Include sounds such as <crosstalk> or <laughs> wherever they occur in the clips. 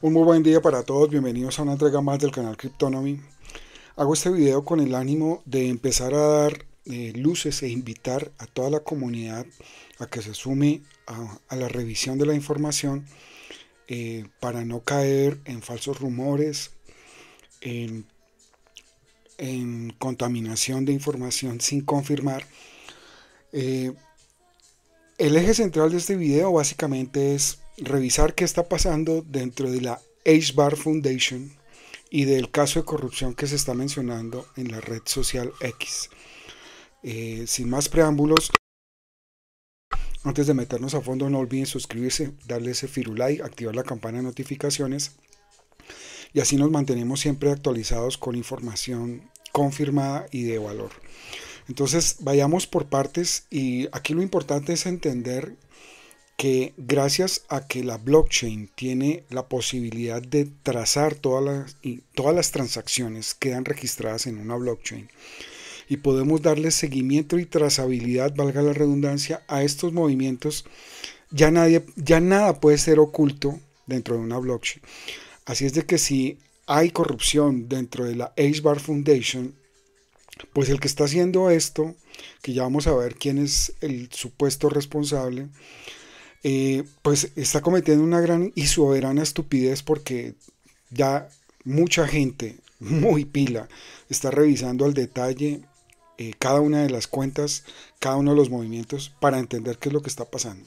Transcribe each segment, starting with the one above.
Un muy buen día para todos, bienvenidos a una entrega más del canal Cryptonomy. Hago este video con el ánimo de empezar a dar eh, luces e invitar a toda la comunidad a que se sume a, la revisión de la información eh, para no caer en falsos rumores, en, contaminación de información sin confirmar. Eh, el eje central de este video básicamente es revisar qué está pasando dentro de la H Bar Foundation y del caso de corrupción que se está mencionando en la red social X. Eh, sin más preámbulos, antes de meternos a fondo, no olviden suscribirse, darle ese firulai, activar la campana de notificaciones y así nos mantenemos siempre actualizados con información confirmada y de valor. Entonces, vayamos por partes y aquí lo importante es entender que gracias a que la blockchain tiene la posibilidad de trazar todas las, transacciones todas las transacciones quedan registradas en una blockchain y podemos darle seguimiento y trazabilidad, valga la redundancia, a estos movimientos, ya, nadie, ya nada puede ser oculto dentro de una blockchain. Así es de que si hay corrupción dentro de la Ace Foundation, pues el que está haciendo esto, que ya vamos a ver quién es el supuesto responsable, eh, pues está cometiendo una gran y soberana estupidez porque ya mucha gente, <laughs> muy pila, está revisando al detalle eh, cada una de las cuentas, cada uno de los movimientos para entender qué es lo que está pasando.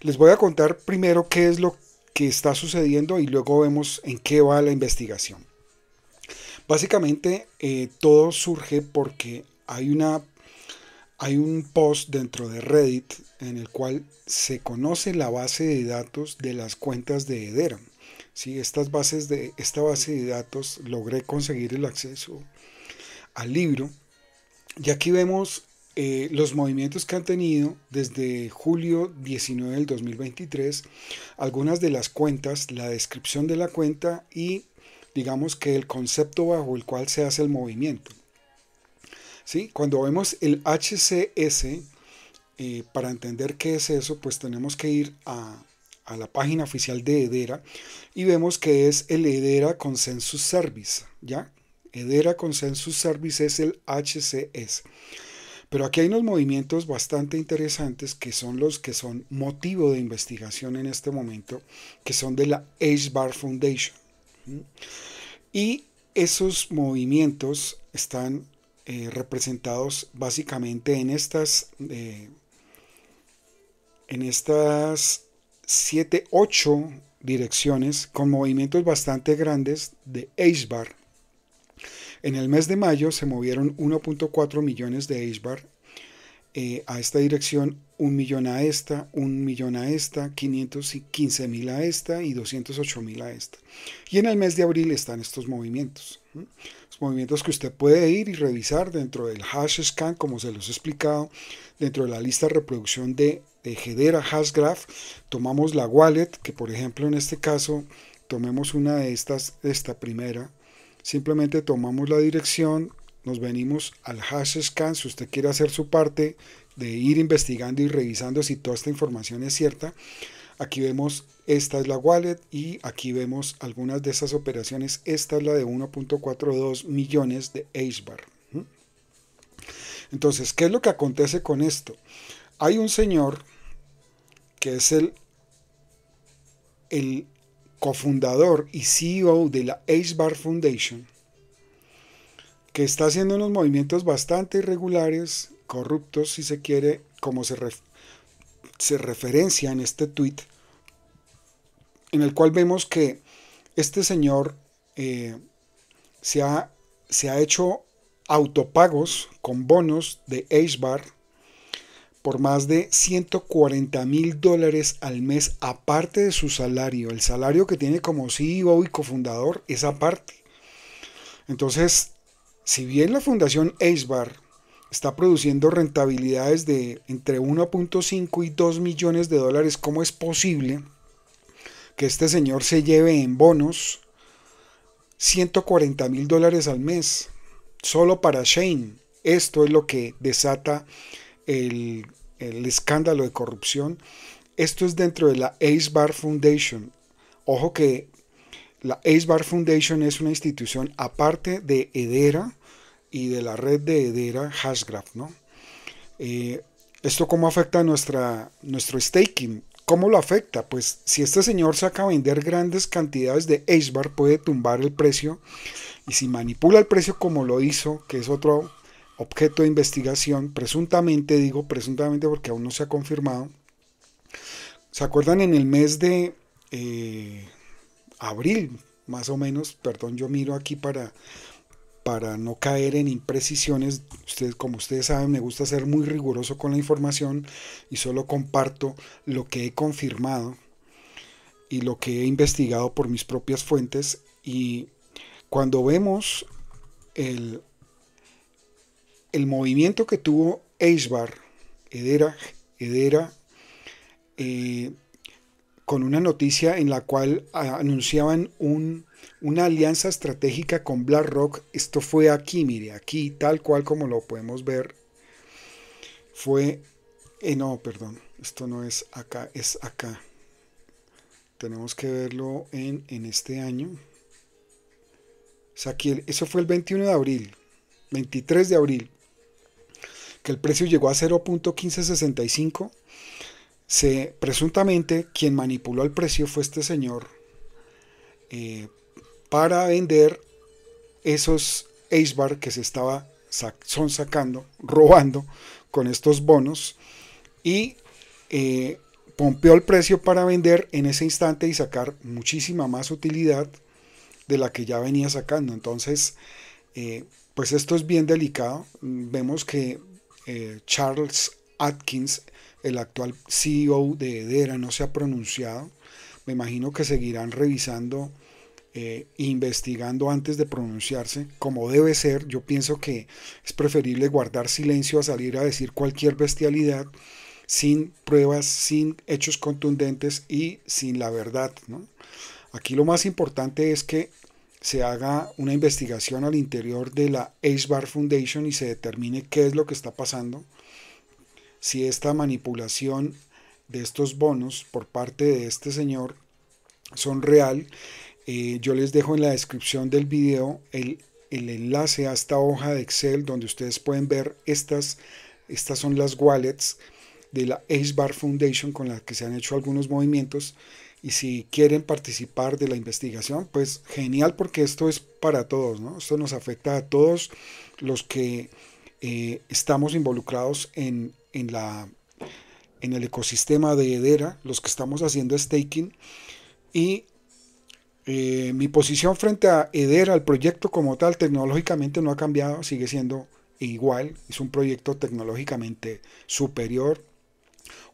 Les voy a contar primero qué es lo que está sucediendo y luego vemos en qué va la investigación. Básicamente eh, todo surge porque hay una hay un post dentro de Reddit en el cual se conoce la base de datos de las cuentas de Hedera. estas bases de, esta base de datos logré conseguir el acceso al libro. Y aquí vemos eh, los movimientos que han tenido desde julio 19 del 2023, algunas de las cuentas, la descripción de la cuenta y digamos que el concepto bajo el cual se hace el movimiento. Cuando vemos el HCS, eh, para entender qué es eso, pues tenemos que ir a, a la página oficial de EDERA y vemos que es el EDERA Consensus Service, ¿ya? EDERA Consensus Service es el HCS. Pero aquí hay unos movimientos bastante interesantes que son los que son motivo de investigación en este momento, que son de la HBAR Foundation. Y esos movimientos están eh, representados básicamente en estas, eh, en estas 7, 8 direcciones con movimientos bastante grandes de bar En el mes de mayo se movieron 1.4 millones de bar eh, a esta dirección un millón a esta, un millón a esta, 515 mil a esta y 208 mil a esta. Y en el mes de abril están estos movimientos. Los movimientos que usted puede ir y revisar dentro del hash scan, como se los he explicado, dentro de la lista reproducción de, de hash Hashgraph, tomamos la wallet, que por ejemplo en este caso tomemos una de estas, esta primera, simplemente tomamos la dirección, nos venimos al hash scan si usted quiere hacer su parte de ir investigando y revisando si toda esta información es cierta. Aquí vemos esta es la wallet y aquí vemos algunas de esas operaciones. Esta es la de 1.42 millones de HBAR. Entonces, ¿qué es lo que acontece con esto? Hay un señor que es el, el cofundador y CEO de la HBAR Foundation que está haciendo unos movimientos bastante irregulares, corruptos si se quiere, como se, se referencia en este tweet en el cual vemos que este señor eh, se, ha, se, ha, hecho autopagos con bonos de H-Bar por más de 140 mil dólares al mes, aparte de su salario. El salario que tiene como CEO y cofundador es aparte. Entonces, si bien la Fundación Eisbar está produciendo rentabilidades de entre 1.5 y 2 millones de dólares, ¿cómo es posible que este señor se lleve en bonos 140 mil dólares al mes solo para Shane? Esto es lo que desata el, escándalo de corrupción. Esto es dentro de la Eisbar Foundation. Ojo que la Acebar Foundation es una institución aparte de EDERA, y de la red de Hedera Hashgraph. ¿no? Eh, ¿Esto cómo afecta a nuestra, nuestro staking? ¿Cómo lo afecta? Pues si este señor saca a vender grandes cantidades de Hbar puede tumbar el precio y si manipula el precio como lo hizo, que es otro objeto de investigación, presuntamente, digo presuntamente porque aún no se ha confirmado, ¿se acuerdan en el mes de eh, abril, más o menos? Perdón, yo miro aquí para para no caer en imprecisiones, ustedes, como ustedes saben, me gusta ser muy riguroso con la información y solo comparto lo que he confirmado y lo que he investigado por mis propias fuentes. Y cuando vemos el, el movimiento que tuvo Acebar Edera, Edera, eh, con una noticia en la cual ah, anunciaban un, una alianza estratégica con BlackRock. Esto fue aquí, mire, aquí tal cual como lo podemos ver. Fue, eh, no, perdón, esto no es acá, es acá. Tenemos que verlo en, en este año. O sea, aquí, eso fue el 21 de abril, 23 de abril, que el precio llegó a 0.1565 presuntamente quien manipuló el precio fue este señor eh, para vender esos Ace Bar que se estaba son sacando, robando con estos bonos y eh, pompeó el precio para vender en ese instante y sacar muchísima más utilidad de la que ya venía sacando. Entonces, eh, pues esto es bien delicado. Vemos que Charles Atkins el actual CEO de Edera no se ha pronunciado. Me imagino que seguirán revisando, e investigando antes de pronunciarse, como debe ser. Yo pienso que es preferible guardar silencio a salir a decir cualquier bestialidad sin pruebas, sin hechos contundentes y sin la verdad. Aquí lo más importante es que se haga una investigación al interior de la Ace Bar Foundation y se determine qué es lo que está pasando si esta manipulación de estos bonos por parte de este señor son real. Eh, yo les dejo en la descripción del video el, el, enlace a esta hoja de Excel donde ustedes pueden ver estas, estas son las wallets de la Ace Bar Foundation con las que se han hecho algunos movimientos y si quieren participar de la investigación, pues genial porque esto es para todos, ¿no? Esto nos afecta a todos los que eh, estamos involucrados en en, la, en el ecosistema de Hedera, los que estamos haciendo staking, y eh, mi posición frente a Hedera, al proyecto como tal, tecnológicamente no ha cambiado, sigue siendo igual, es un proyecto tecnológicamente superior,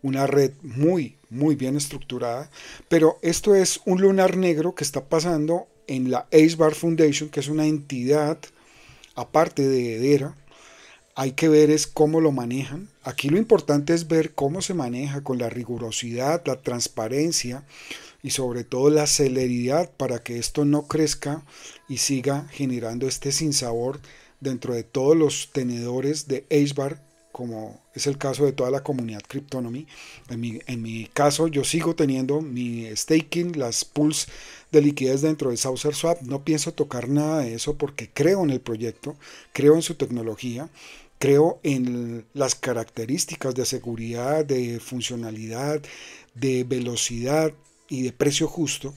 una red muy, muy bien estructurada, pero esto es un lunar negro que está pasando en la Ace Foundation, que es una entidad aparte de Hedera, hay que ver es cómo lo manejan. Aquí lo importante es ver cómo se maneja con la rigurosidad, la transparencia y sobre todo la celeridad para que esto no crezca y siga generando este sinsabor dentro de todos los tenedores de Acebar, como es el caso de toda la comunidad Cryptonomy. En mi, en mi caso, yo sigo teniendo mi staking, las pools de liquidez dentro de Saucer Swap. No pienso tocar nada de eso porque creo en el proyecto, creo en su tecnología creo en las características de seguridad, de funcionalidad, de velocidad y de precio justo.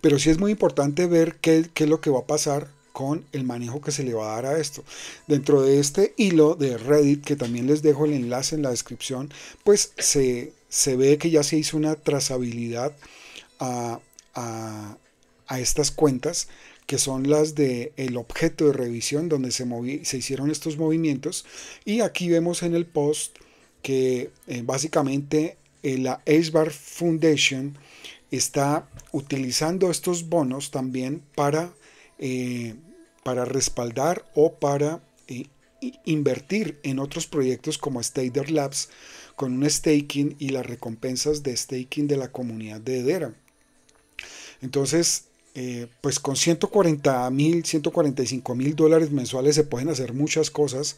Pero sí es muy importante ver qué, es lo que va a pasar con el manejo que se le va a dar a esto. Dentro de este hilo de Reddit, que también les dejo el enlace en la descripción, pues se, ve que ya se hizo una trazabilidad a, a estas cuentas que son las del el objeto de revisión donde se, se hicieron estos movimientos. Y aquí vemos en el post que eh, básicamente eh, la AceBar Foundation está utilizando estos bonos también para, eh, para respaldar o para invertir en otros proyectos como Stader Labs con un staking y las recompensas de staking de la comunidad de Edera Entonces, eh, pues con 140 mil, 145 mil dólares mensuales se pueden hacer muchas cosas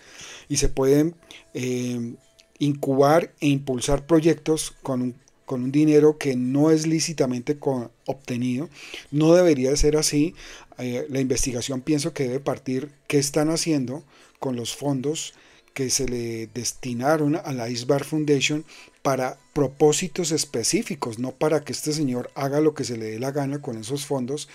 y se pueden eh, incubar e impulsar proyectos con un, dinero que no es lícitamente obtenido. No debería ser así. Eh, la investigación pienso que debe partir qué están haciendo con los fondos se le destinaron a la Isbar Foundation para propósitos específicos, no para que este señor haga lo que se le dé la gana con esos fondos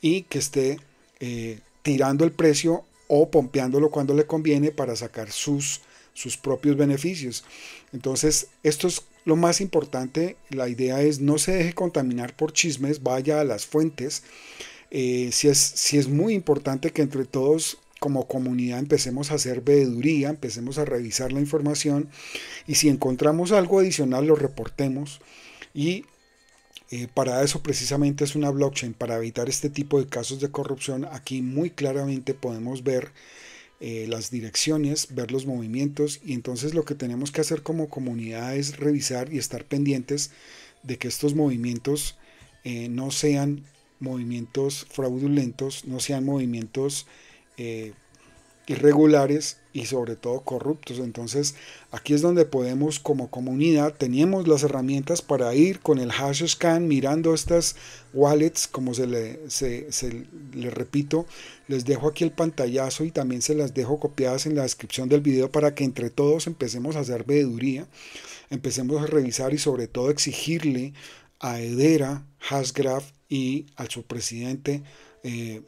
y que esté eh, tirando el precio o pompeándolo cuando le conviene para sacar sus, sus propios beneficios. Entonces, esto es lo más importante, la idea es no se deje contaminar por chismes, vaya a las fuentes. Eh, si, es, si es muy importante que entre todos como comunidad empecemos a hacer veeduría, empecemos a revisar la información y si encontramos algo adicional lo reportemos y eh, para eso precisamente es una blockchain, para evitar este tipo de casos de corrupción. Aquí muy claramente podemos ver eh, las direcciones, ver los movimientos y entonces lo que tenemos que hacer como comunidad es revisar y estar pendientes de que estos movimientos eh, no sean movimientos fraudulentos, no sean movimientos eh, irregulares y sobre todo corruptos. Entonces aquí es donde podemos como comunidad, teníamos las herramientas para ir con el hash scan mirando estas wallets, como se le, le repito, les dejo aquí el pantallazo y también se las dejo copiadas en la descripción del video para que entre todos empecemos a hacer veeduría, empecemos a revisar y sobre todo exigirle a Edera, Hasgraf y al su presidente eh,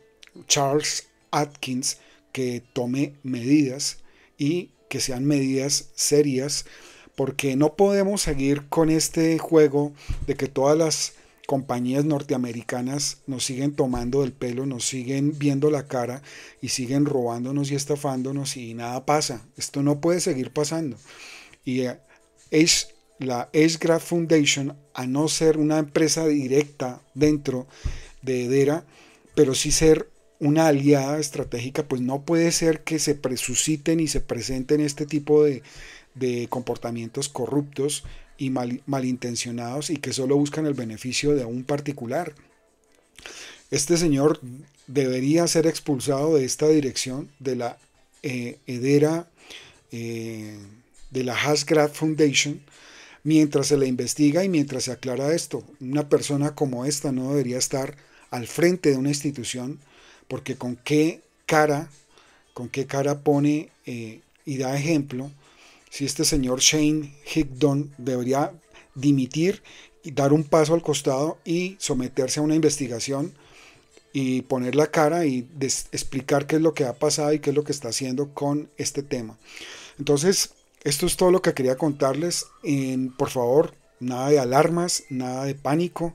Charles Atkins que tome medidas y que sean medidas serias, porque no podemos seguir con este juego de que todas las compañías norteamericanas nos siguen tomando el pelo, nos siguen viendo la cara y siguen robándonos y estafándonos y nada pasa. Esto no puede seguir pasando. Y es eh, la esgra Foundation, a no ser una empresa directa dentro de EDERA, pero sí ser una aliada estratégica, pues no puede ser que se presuciten y se presenten este tipo de, comportamientos corruptos y malintencionados y que solo buscan el beneficio de un particular. Este señor debería ser expulsado de esta dirección de la eh, eh de la Hasgrad Foundation mientras se le investiga y mientras se aclara esto. Una persona como esta no debería estar al frente de una institución porque con qué cara, con qué cara pone eh, y da ejemplo si este señor Shane Higdon debería dimitir y dar un paso al costado y someterse a una investigación y poner la cara y explicar qué es lo que ha pasado y qué es lo que está haciendo con este tema. Entonces, esto es todo lo que quería contarles. En, por favor, nada de alarmas, nada de pánico.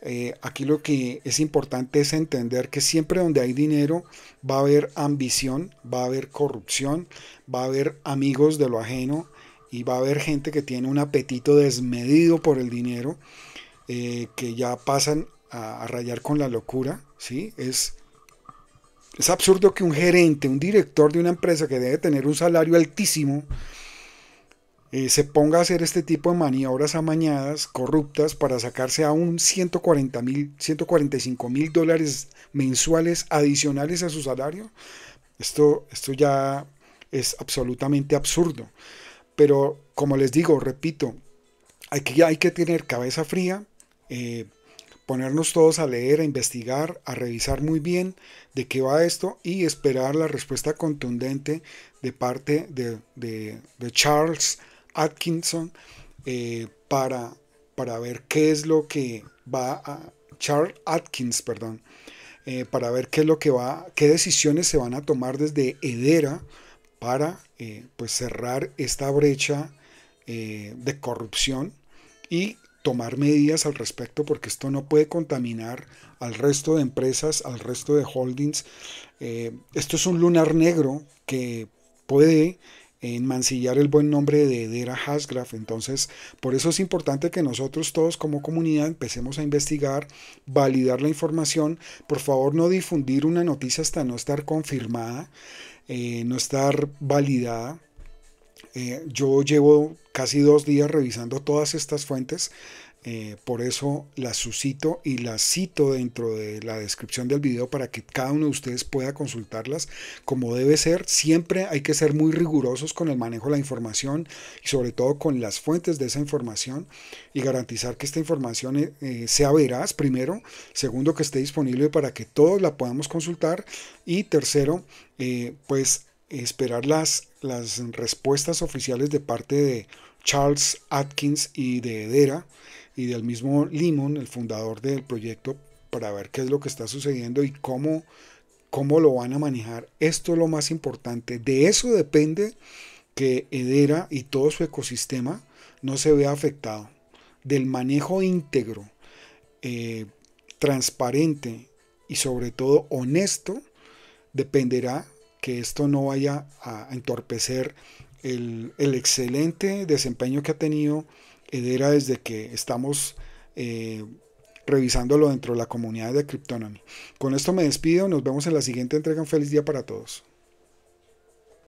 Eh, aquí lo que es importante es entender que siempre donde hay dinero va a haber ambición, va a haber corrupción, va a haber amigos de lo ajeno y va a haber gente que tiene un apetito desmedido por el dinero, eh, que ya pasan a, rayar con la locura. ¿sí? Es, es absurdo que un gerente, un director de una empresa que debe tener un salario altísimo, eh, se ponga a hacer este tipo de maniobras amañadas, corruptas, para sacarse aún 140 mil, 145 mil dólares mensuales adicionales a su salario, esto, esto ya es absolutamente absurdo. Pero como les digo, repito, aquí hay que tener cabeza fría, eh, ponernos todos a leer, a investigar, a revisar muy bien de qué va esto y esperar la respuesta contundente de parte de, de Charles Atkinson eh, para, para ver qué es lo que va a... Charles Atkins, perdón, eh, para ver qué es lo que va, qué decisiones se van a tomar desde Edera para eh, pues cerrar esta brecha de corrupción y tomar medidas al respecto porque esto no puede contaminar al resto de empresas, al resto de holdings. esto es un lunar negro que puede en mancillar el buen nombre de Dera Hasgraf. Entonces, por eso es importante que nosotros todos como comunidad empecemos a investigar, validar la información, por favor no difundir una noticia hasta no estar confirmada, eh, no estar validada. Eh, yo llevo casi dos días revisando todas estas fuentes eh, por eso las suscito y las cito dentro de la descripción del video para que cada uno de ustedes pueda consultarlas como debe ser. Siempre hay que ser muy rigurosos con el manejo de la información y sobre todo con las fuentes de esa información y garantizar que esta información eh, eh, sea veraz primero, segundo que esté disponible para que todos la podamos consultar y tercero, pues esperar las, las respuestas oficiales de parte de Charles Atkins y de Edera y del mismo Limón, el fundador del proyecto, para ver qué es lo que está sucediendo y cómo, cómo lo van a manejar. Esto es lo más importante. De eso depende que Edera y todo su ecosistema no se vea afectado. Del manejo íntegro, eh, transparente y sobre todo honesto, dependerá que esto no vaya a entorpecer el, el excelente desempeño que ha tenido era desde que estamos eh, revisándolo dentro de la comunidad de Cryptonomy. Con esto me despido, nos vemos en la siguiente entrega. Un feliz día para todos.